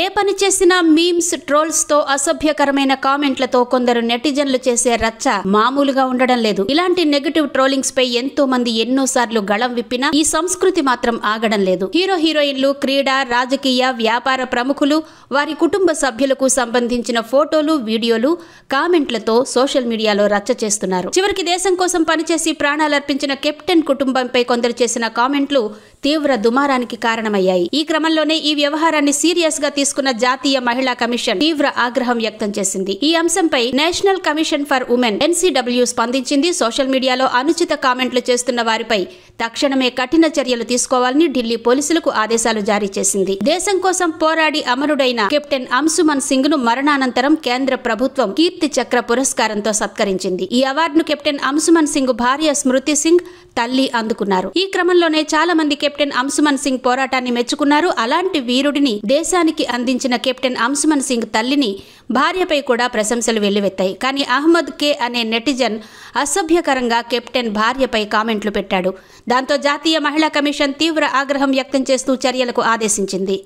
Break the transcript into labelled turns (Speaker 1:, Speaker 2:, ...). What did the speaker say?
Speaker 1: ఏ పని చేసినా memes trolls తో అసభ్యకరమైన కామెంట్లతో కొందరు నెటిజన్లు చేసే రచ్చ మామూలుగా ఉండడం లేదు ఇలాంటి నెగటివ్ ట్రోలింగ్స్ పై ఎంతో మంది ఎన్నో సార్లు గళం విప్పినా ఈ సంస్కృతి మాత్రం ఆగడం లేదు హీరో హీరోయిన్లు క్రీడ రాజకీయ వ్యాపార ప్రముఖులు వారి కుటుంబ సభ్యులకు సంబంధించిన ఫోటోలు వీడియోలు కామెంట్లతో సోషల్ మీడియాలో రచ్చ చేస్తున్నారు చివరికి దేశం కోసం పనిచేసి ప్రాణాలర్పించిన కెప్టెన్ కుటుంబంపై కొందరు చేసిన కామెంట్లు తీవ్ర దుమారానికి కారణమయ్యాయి ఈ క్రమంలోనే ఈ వ్యవహారాన్ని సీరియస్ గా తీసుకున్న జాతీయ మహిళా కమిషన్ తీవ్ర ఆగ్రహం వ్యక్తం చేసింది ఈ అంశంపై National Commission for Women NCW స్పందించింది సోషల్ మీడియాలో అనుచిత కామెంట్లు చేస్తున్న వారిపై తక్షణమే కఠిన చర్యలు తీసుకోవాలని ఢిల్లీ పోలీసులకు ఆదేశాలు జారీ చేసింది దేశం కోసం పోరాడి అమరుడైన కెప్టెన్ అంశుమన్ సింగ్ ను మరణానంతరం కేంద్ర ప్రభుత్వం కీర్తి చక్ర పురస్కారంతో సత్కరించింది ఈ అవార్డును కెప్టెన్ అంశుమన్ సింగ్ భార్య స్మృతి సింగ్ తల్లి అందుకున్నారు ఈ క్రమంలోనే చాలా మంది కెప్టెన్ అంశుమన్ సింగ్ పోరాటాన్ని మెచ్చుకున్నారు అలాంటి వీరుడిని దేశానికి అహ్మద్కి అందించిన కెప్టెన్ అంశమన్ సింగ్ తల్లిని భార్యపై కూడా ప్రశంసలు వెల్లువెత్తాయి కానీ అహ్మద్ కే అనే నెటిజన్ అసభ్యకరంగా కెప్టెన్ భార్యపై కామెంట్లు పెట్టాడు దాంతో జాతీయ మహిళా కమిషన్ తీవ్ర ఆగ్రహం వ్యక్తం చేస్తూ చర్యలకు ఆదేశించింది